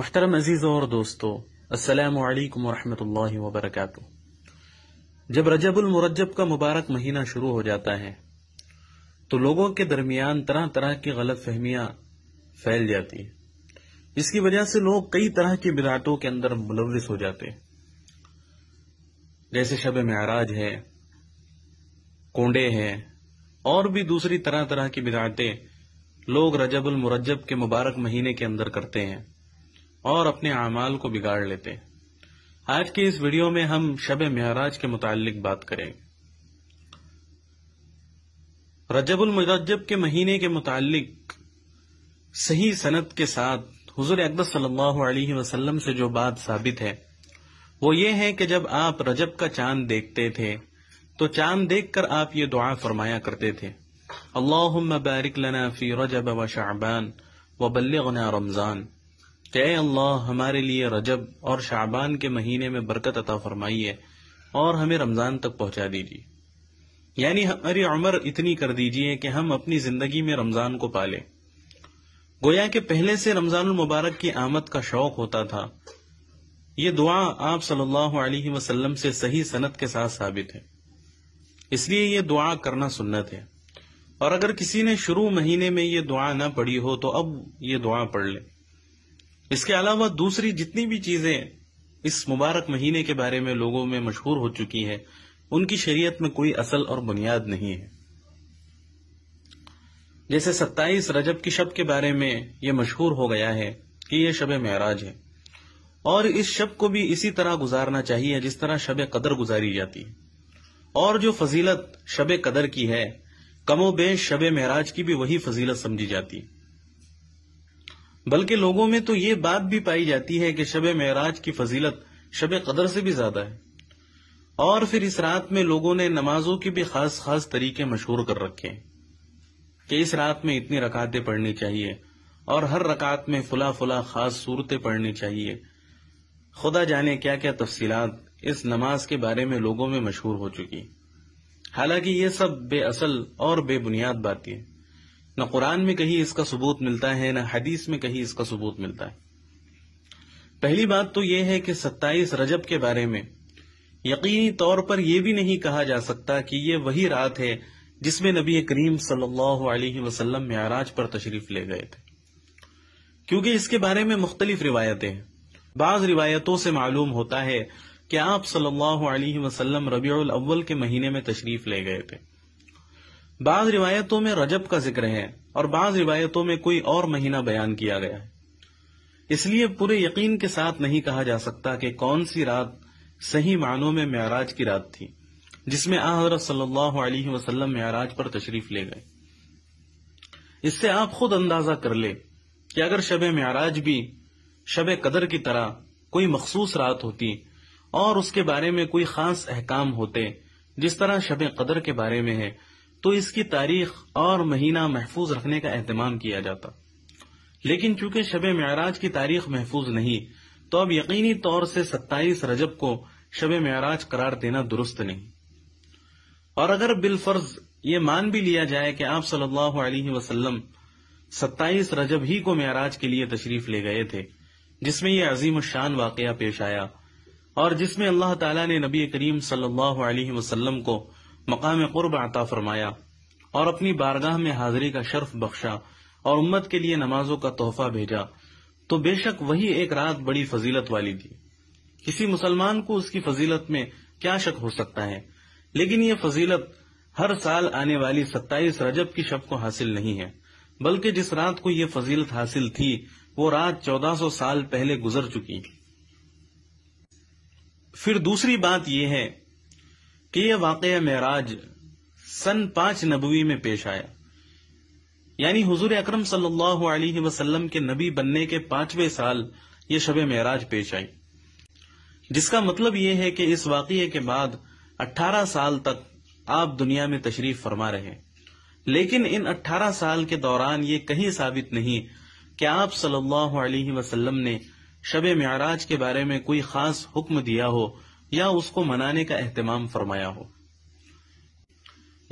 मोहतरम अजीज़ और दोस्तों असलकम वरहमल वबरक जब रजबुलमरजब का मुबारक महीना शुरू हो जाता है तो लोगों के दरमियान तरह तरह की गलत फहमियाँ फैल जाती हैं इसकी वजह से लोग कई तरह की बिराटों के अंदर मुलविस हो जाते हैं जैसे शब महराज है कोंडे हैं और भी दूसरी तरह तरह की बिराटें लोग रजबुलमरजब के मुबारक महीने के अंदर करते हैं और अपने अमाल को बिगाड़ लेते हैं आज के इस वीडियो में हम शब महराज के मुतालिक बात करेंगे रजबुल मुजब के महीने के मुतालिक सही सनत के साथ हजूर अकबर सल्लल्लाहु से जो बात साबित है वो ये है कि जब आप रजब का चांद देखते थे तो चांद देखकर आप ये दुआ फरमाया करते थे अल्लाह बारिक लना फी रजब व शाहबान व बल्लना रमजान के अल्लाह हमारे लिए रजब और शाबान के महीने में बरकत अता फरमाइए और हमें रमज़ान तक पहुंचा दीजिए यानी हमारी उम्र इतनी कर दीजिए कि हम अपनी जिंदगी में रमज़ान को पालें गोया के पहले से रमजान मुबारक की आमद का शौक होता था ये दुआ आप सल्लल्लाहु अलैहि वसल्लम से सही सनत के साथ साबित है इसलिए ये दुआ करना सुन्नत है और अगर किसी ने शुरू महीने में ये दुआ ना पढ़ी हो तो अब ये दुआ पढ़ ले इसके अलावा दूसरी जितनी भी चीजें इस मुबारक महीने के बारे में लोगों में मशहूर हो चुकी हैं उनकी शरीयत में कोई असल और बुनियाद नहीं है जैसे 27 रजब की शब के बारे में यह मशहूर हो गया है कि यह शब महराज है और इस शब को भी इसी तरह गुजारना चाहिए जिस तरह शब कदर गुजारी जाती है और जो फजीलत शब कदर की है कमो बेश शब महराज की भी वही फजीलत समझी जाती है बल्कि लोगों में तो ये बात भी पाई जाती है कि शब महराज की फजीलत शब कदर से भी ज्यादा है और फिर इस रात में लोगों ने नमाजों के भी खास खास तरीके मशहूर कर रखे कि इस रात में इतनी रकातें पढ़नी चाहिए और हर रकात में फुला फुला खास सूरतें पढ़नी चाहिए खुदा जाने क्या क्या तफसीलात इस नमाज के बारे में लोगों में मशहूर हो चुकी हालांकि ये सब बेअसल और बेबुनियाद बातें न कुरान में कहीं इसका सबूत मिलता है न हदीस में कहीं इसका सबूत मिलता है पहली बात तो यह है कि सत्ताईस रजब के बारे में यकीनी तौर पर यह भी नहीं कहा जा सकता कि ये वही रात है जिसमें नबी करीम सल्लल्लाहु अलैहि वसल्लम पर तशरीफ ले गए थे क्योंकि इसके बारे में मुख्तलिफ रिवायतें हैं बाज रिवायतों से मालूम होता है कि आप सल्लल्लाहु अलैहि वसल्लम रबी अव्वल के महीने में तशरीफ ले गए थे बाज रिवायतों में रजब का जिक्र है और बाद रिवायतों में कोई और महीना बयान किया गया है इसलिए पूरे यकीन के साथ नहीं कहा जा सकता कि कौन सी रात सही मानों में म्याराज की रात थी जिसमें आजरत सल्लाम म्याराज पर तशरीफ ले गए इससे आप खुद अंदाजा कर ले कि अगर शब म्याराज भी शब कदर की तरह कोई मखसूस रात होती और उसके बारे में कोई खास अहकाम होते जिस तरह शब कदर के बारे में है तो इसकी तारीख और महीना महफूज रखने का अहतमाम किया जाता लेकिन चूंकि शब मराज की तारीख महफूज नहीं तो अब यकीनी तौर से सत्ताईस रजब को शब मराज करार देना दुरुस्त नहीं और अगर बिलफर्ज ये मान भी लिया जाए कि आप सल्लल्लाहु अलैहि वसल्लम 27 रजब ही को मराज के लिए तशरीफ ले गए थे जिसमें यह अजीम शान वाकया पेश आया और जिसमें अल्लाह तला ने नबी करीम सल्लल्लाहु वसल्लम को मकाम कुर्ब अता फरमाया और अपनी बारगाह में हाजिरी का शर्फ बख्शा और उम्मत के लिए नमाजों का तोहफा भेजा तो बेशक वही एक रात बड़ी फजीलत वाली थी किसी मुसलमान को उसकी फजीलत में क्या शक हो सकता है लेकिन ये फजीलत हर साल आने वाली सत्ताईस रजब की शब को हासिल नहीं है बल्कि जिस रात को यह फजीलत हासिल थी वो रात 1400 साल पहले गुजर चुकी फिर दूसरी बात यह है कि यह वाक़ महराज सन पांच नबवी में पेश आया यानी हजूर अक्रम सल्लल्लाहु के नबी बनने के पांचवे साल ये शब महराज पेश आई जिसका मतलब ये है कि इस वाक़े के बाद 18 साल तक आप दुनिया में तशरीफ फरमा रहे लेकिन इन 18 साल के दौरान ये कहीं साबित नहीं कि आप सल्लल्लाहु अलैहि वसल्लम ने शब महराज के बारे में कोई खास हुक्म दिया हो या उसको मनाने का अहतमाम फरमाया हो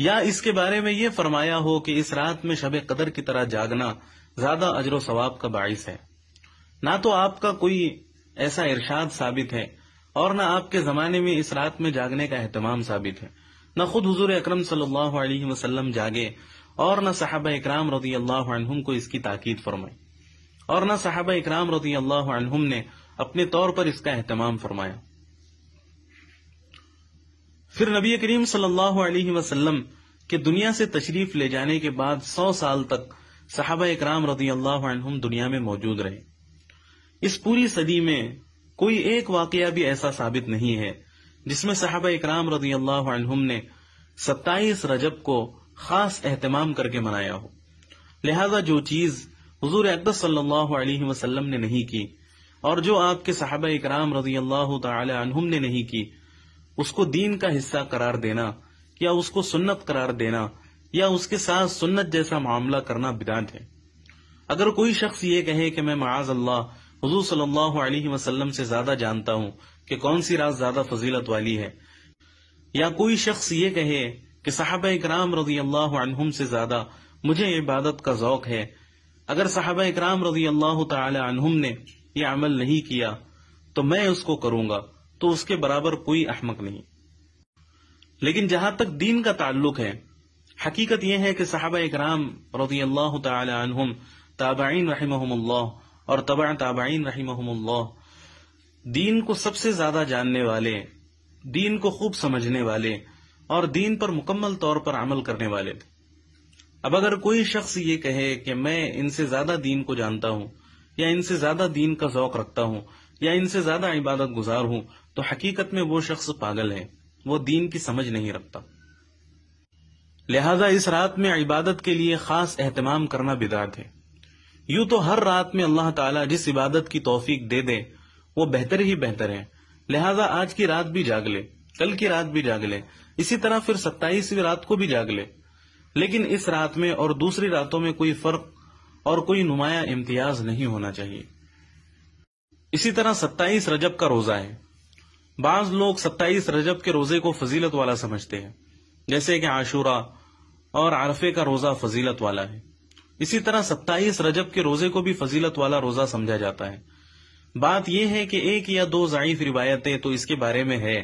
या इसके बारे में ये फरमाया हो कि इस रात में शब कदर की तरह जागना ज्यादा अजर सवाब का बायस है ना तो आपका कोई ऐसा इरशाद साबित है और न आपके जमाने में इस रात में जागने का अहतमाम साबित है न खुद हजूर अक्रम सल्लाम जागे और न साहब इक्राम रजी को इसकी ताकीद फरमाई और न साहब इक्राम रजी ने अपने तौर पर इसका एहतमाम फरमाया फिर नबी करीम सल्लल्लाहु अलैहि वसल्लम के दुनिया से तशरीफ ले जाने के बाद सौ साल तक साहबा इकराम रजी अल्लाह दुनिया में मौजूद रहे इस पूरी सदी में कोई एक वाकया भी ऐसा साबित नहीं है जिसमें साहबा इकराम रजी अल्लाह ने सत्ताईस रजब को खास एहतमाम करके मनाया हो लिहाजा जो चीज हजूर अकदस सल्लल्लाहु अलैहि वसल्लम ने नहीं की और जो आपके साहबा इकराम रजी अल्लाह तुम ने नहीं की उसको दीन का हिस्सा करार देना या उसको सुन्नत करार देना या उसके साथ सुन्नत जैसा मामला करना बिदात है अगर कोई शख्स ये कहे कि मैं माज अल्लाह हजू सल्लाम से ज्यादा जानता हूँ कि कौन सी रात ज्यादा फजीलत वाली है या कोई शख्स ये कहे कि साहब इकराम रजी अल्लाह से ज्यादा मुझे इबादत का जौक है अगर साहब इकराम रजी अल्लाह तुम ने यह अमल नहीं किया तो मैं उसको करूंगा तो उसके बराबर कोई अहमक नहीं लेकिन जहां तक दीन का ताल्लुक है हकीकत यह है कि साहब इकराम रजी अल्लाह तुम ताबाइन रहमहम्ल्लाह और तबा ताबाइन रहमहम्ल्लाह दीन को सबसे ज्यादा जानने वाले दीन को खूब समझने वाले और दीन पर मुकम्मल तौर पर अमल करने वाले थे अब अगर कोई शख्स ये कहे कि मैं इनसे ज्यादा दीन को जानता हूँ या इनसे ज्यादा दीन का जौक रखता हूँ या इनसे ज्यादा इबादत गुजार हूं तो हकीकत में वो शख्स पागल है वो दीन की समझ नहीं रखता लिहाजा इस रात में इबादत के लिए खास एहतमाम करना बिदात है यूं तो हर रात में अल्लाह ताला जिस इबादत की तोफीक दे दे वो बेहतर ही बेहतर है लिहाजा आज की रात भी जाग ले कल की रात भी जाग ले इसी तरह फिर सत्ताईसवीं रात को भी जाग ले लेकिन इस रात में और दूसरी रातों में कोई फर्क और कोई नुमाया इम्तियाज नहीं होना चाहिए इसी तरह सत्ताईस रजब का रोजा है बाज लोग सत्ताईस रजब के रोजे को फजीलत वाला समझते हैं जैसे कि आशूरा और आरफे का रोजा फजीलत वाला है इसी तरह सत्ताईस रजब के रोजे को भी फजीलत वाला रोजा समझा जाता है बात यह है कि एक या दो जायफ रिवायतें तो इसके बारे में है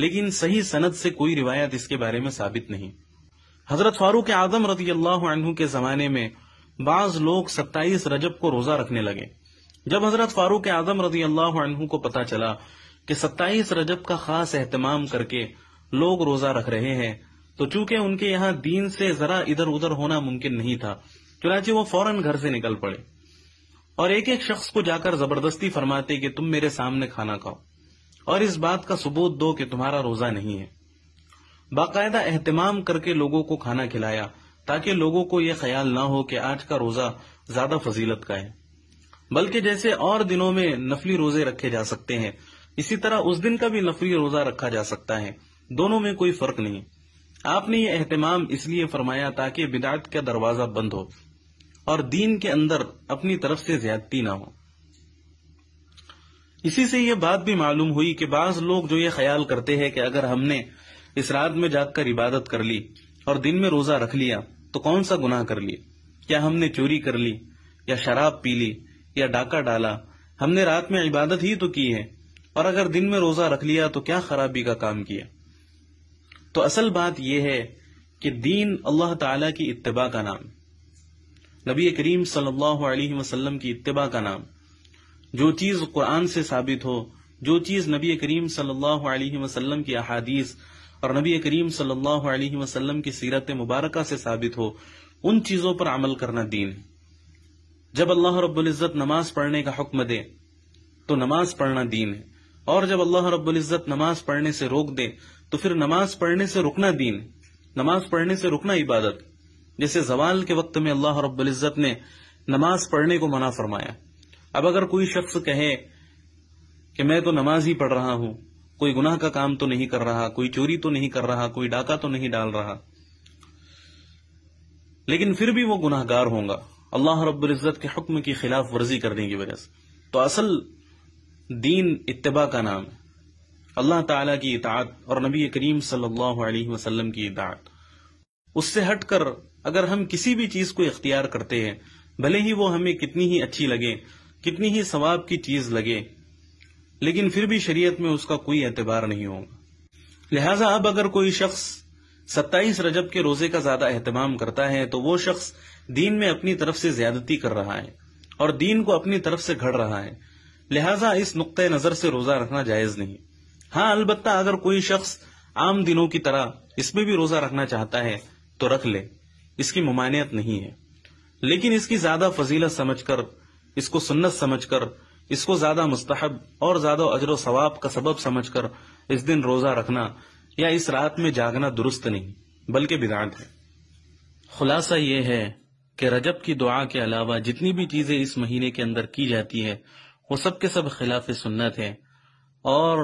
लेकिन सही सनद से कोई रिवायत इसके बारे में साबित नहीं हजरत फारूक आजम रजी अल्लाह के जमाने में बाज लोग सत्ताईस रजब को रोजा रखने लगे जब हजरत फारूक आजम रजी अल्लाह को पता चला कि सत्ताईस रजब का खास एहतमाम करके लोग रोजा रख रहे हैं तो चूंकि उनके यहाँ दीन से जरा इधर उधर होना मुमकिन नहीं था चुनाचे वो फौरन घर से निकल पड़े और एक एक शख्स को जाकर जबरदस्ती फरमाते कि तुम मेरे सामने खाना खाओ और इस बात का सबूत दो कि तुम्हारा रोजा नहीं है बाकायदा एहतमाम करके लोगों को खाना खिलाया ताकि लोगों को ये ख्याल ना हो कि आज का रोजा ज्यादा फजीलत का है बल्कि जैसे और दिनों में नफली रोजे रखे जा सकते हैं इसी तरह उस दिन का भी नफली रोजा रखा जा सकता है दोनों में कोई फर्क नहीं आपने ये अहतमाम इसलिए फरमाया ताकि बिदात का दरवाजा बंद हो और दीन के अंदर अपनी तरफ से ज्यादती ना हो इसी से ये बात भी मालूम हुई कि बाज लोग जो ये ख्याल करते हैं कि अगर हमने इस रात में जाकर इबादत कर ली और दिन में रोजा रख लिया तो कौन सा गुनाह कर लिया क्या हमने चोरी कर ली या शराब पी ली या डाका डाला हमने रात में इबादत ही तो की है और अगर दिन में रोजा रख लिया तो क्या खराबी का काम किया तो असल बात यह है कि दीन अल्लाह ताला की इतबा का नाम नबी करीम सल्लल्लाहु अलैहि वसल्लम की इतबा का नाम जो चीज कुरान से साबित हो जो चीज नबी करीम सल्लल्लाहु अलैहि वसल्लम की अहादीस और नबी करीम सल्लल्लाहु अलैहि वसल्लम की सीरत मुबारक से साबित हो उन चीजों पर अमल करना दीन है जब अल्लाह रब्बुल्ज़त नमाज पढ़ने का हुक्म दे तो नमाज पढ़ना दीन है और जब अल्लाह रब्बुल्ज़त नमाज पढ़ने से रोक दे तो फिर नमाज पढ़ने से रुकना दीन नमाज पढ़ने से रुकना इबादत जैसे जवाल के वक्त में अल्लाह रब्बुल्ज़त ने नमाज पढ़ने को मना फरमाया अब अगर कोई शख्स कहे कि मैं तो नमाज ही पढ़ रहा हूं कोई गुनाह का काम तो नहीं कर रहा कोई चोरी तो नहीं कर रहा कोई डाका तो नहीं डाल रहा लेकिन फिर भी वो गुनाहगार होगा अल्लाह रब्ज़त के हुक्म की खिलाफ वर्जी करने की वजह से तो असल दीन इतबा का नाम है अल्लाह ताला की इतात और नबी करीम सल्लल्लाहु अलैहि वसल्लम की इतात उससे हटकर अगर हम किसी भी चीज को इख्तियार करते हैं भले ही वो हमें कितनी ही अच्छी लगे कितनी ही सवाब की चीज लगे लेकिन फिर भी शरीयत में उसका कोई एतबार नहीं होगा लिहाजा अब अगर कोई शख्स सत्ताईस रजब के रोजे का ज्यादा अहतमाम करता है तो वो शख्स दीन में अपनी तरफ से ज्यादती कर रहा है और दीन को अपनी तरफ से घड़ रहा है लिहाजा इस नुकते नजर से रोजा रखना जायज नहीं हाँ अलबत् अगर कोई शख्स आम दिनों की तरह इसमें भी रोजा रखना चाहता है तो रख ले इसकी ममानियत नहीं है लेकिन इसकी ज्यादा फजीलत समझकर इसको सुन्नत समझकर इसको ज्यादा मुस्तहब और ज्यादा अजर सवाब का सबब समझकर इस दिन रोजा रखना या इस रात में जागना दुरुस्त नहीं बल्कि बिदात है खुलासा यह है कि रजब की दुआ के अलावा जितनी भी चीजें इस महीने के अंदर की जाती है वो सब के सब खिलाफ सुन्नत है और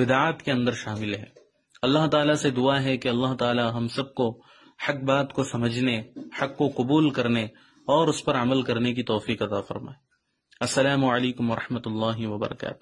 बिदात के अंदर शामिल है अल्लाह ताला से दुआ है कि अल्लाह ताला हम सबको हक बात को समझने हक को कबूल करने और उस पर अमल करने की तोहफी अदा फरमाए असलकम वरहमल वर्का